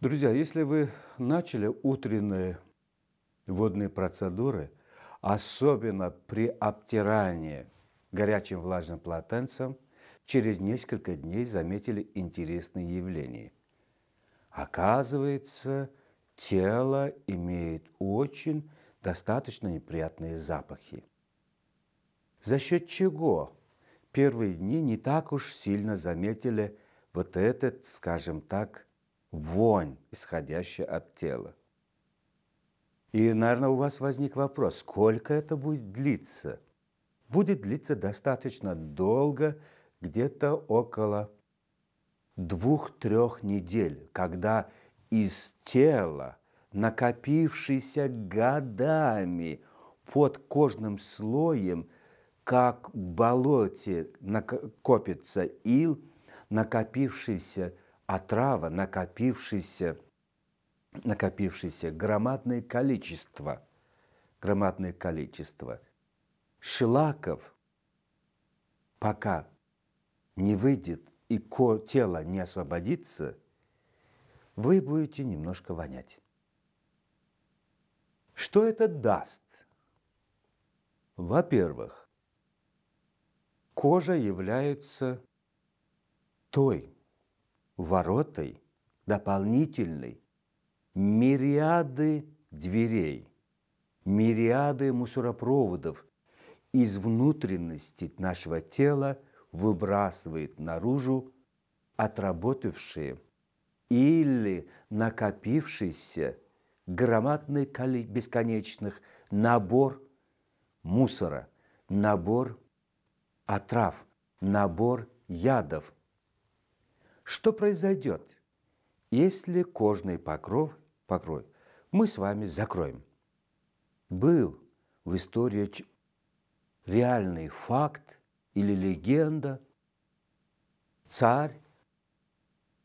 Друзья, если вы начали утренние водные процедуры, особенно при обтирании горячим влажным полотенцем, через несколько дней заметили интересные явления. Оказывается, тело имеет очень достаточно неприятные запахи. За счет чего первые дни не так уж сильно заметили вот этот, скажем так, вонь, исходящая от тела. И, наверное, у вас возник вопрос, сколько это будет длиться? Будет длиться достаточно долго, где-то около двух-трех недель, когда из тела, накопившийся годами под кожным слоем, как в болоте копится ил, накопившийся – отрава, накопившееся, накопившееся громадное количество, громадное количество шлаков, пока не выйдет и тело не освободится, вы будете немножко вонять. Что это даст? Во-первых, кожа является той воротой дополнительной мириады дверей, мириады мусоропроводов из внутренности нашего тела выбрасывает наружу отработавшие или накопившийся громадный бесконечных набор мусора, набор отрав, набор ядов – что произойдет, если кожный покров, покрой мы с вами закроем? Был в истории реальный факт или легенда. Царь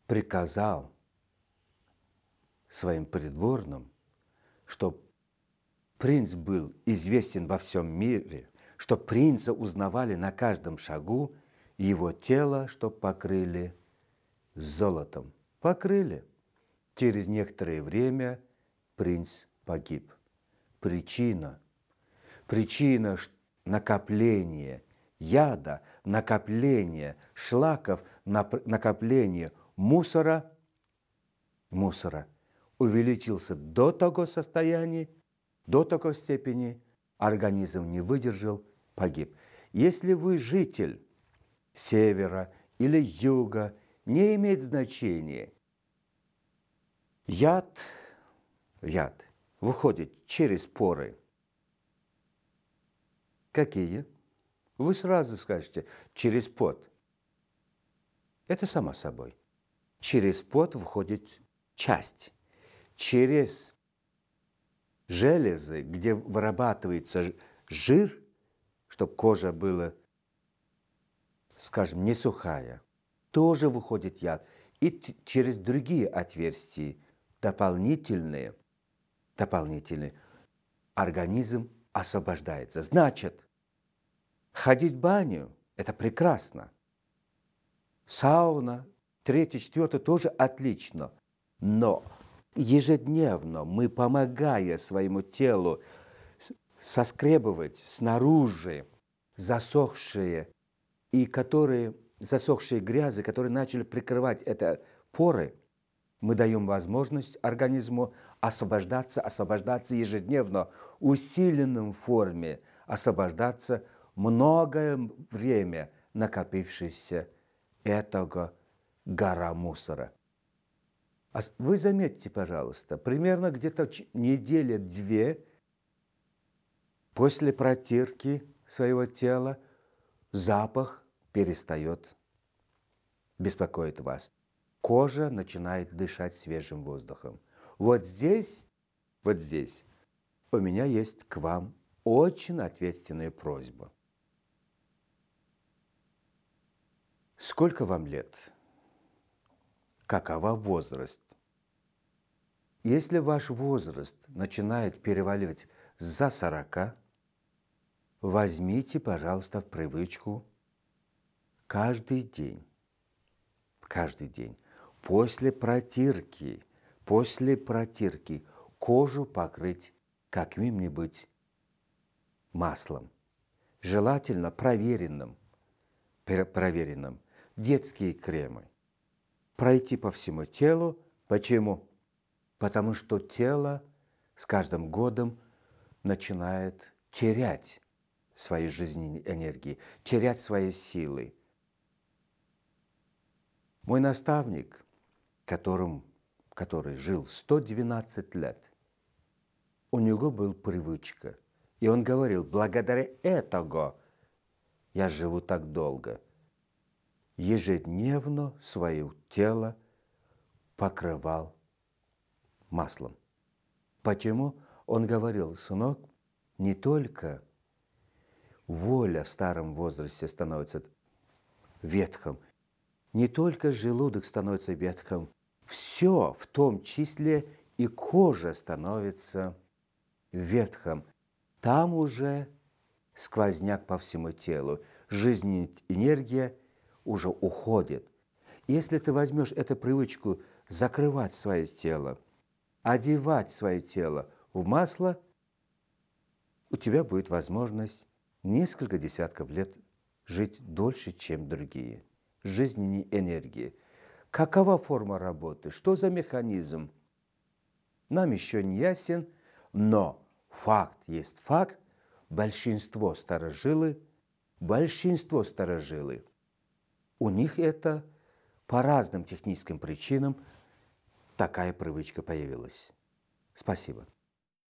приказал своим придворным, что принц был известен во всем мире, что принца узнавали на каждом шагу, его тело, что покрыли золотом. Покрыли. Через некоторое время принц погиб. Причина. Причина накопления яда, накопления шлаков, накопления мусора, мусора увеличился до того состояния, до такой степени организм не выдержал, погиб. Если вы житель севера или юга – не имеет значения. Яд, яд выходит через поры. Какие? Вы сразу скажете, через пот. Это само собой. Через пот выходит часть. Через железы, где вырабатывается жир, чтобы кожа была, скажем, не сухая – тоже выходит яд. И через другие отверстия, дополнительные, дополнительные, организм освобождается. Значит, ходить в баню – это прекрасно. Сауна, третье, четвертое – тоже отлично. Но ежедневно мы, помогая своему телу соскребывать снаружи засохшие и которые засохшие грязи, которые начали прикрывать это поры, мы даем возможность организму освобождаться, освобождаться ежедневно, усиленном форме, освобождаться многое время накопившейся этого гора мусора. А вы заметьте, пожалуйста, примерно где-то неделя две после протирки своего тела запах перестает беспокоить вас. Кожа начинает дышать свежим воздухом. Вот здесь, вот здесь у меня есть к вам очень ответственная просьба. Сколько вам лет? Какова возраст? Если ваш возраст начинает переваливать за 40, возьмите, пожалуйста, в привычку каждый день, каждый день, после протирки, после протирки кожу покрыть каким-нибудь маслом, желательно проверенным, проверенным, детские кремы. Пройти по всему телу. Почему? Потому что тело с каждым годом начинает терять свои жизненные энергии, терять свои силы – мой наставник, которым, который жил 112 лет, у него был привычка. И он говорил, благодаря этого я живу так долго. Ежедневно свое тело покрывал маслом. Почему? Он говорил, сынок, не только воля в старом возрасте становится ветхом, не только желудок становится ветхим, все, в том числе и кожа становится ветхим. Там уже сквозняк по всему телу, жизненная энергия уже уходит. Если ты возьмешь эту привычку закрывать свое тело, одевать свое тело в масло, у тебя будет возможность несколько десятков лет жить дольше, чем другие жизненной энергии. Какова форма работы? Что за механизм? Нам еще не ясен, но факт есть факт. Большинство старожилы, большинство старожилы, у них это по разным техническим причинам такая привычка появилась. Спасибо.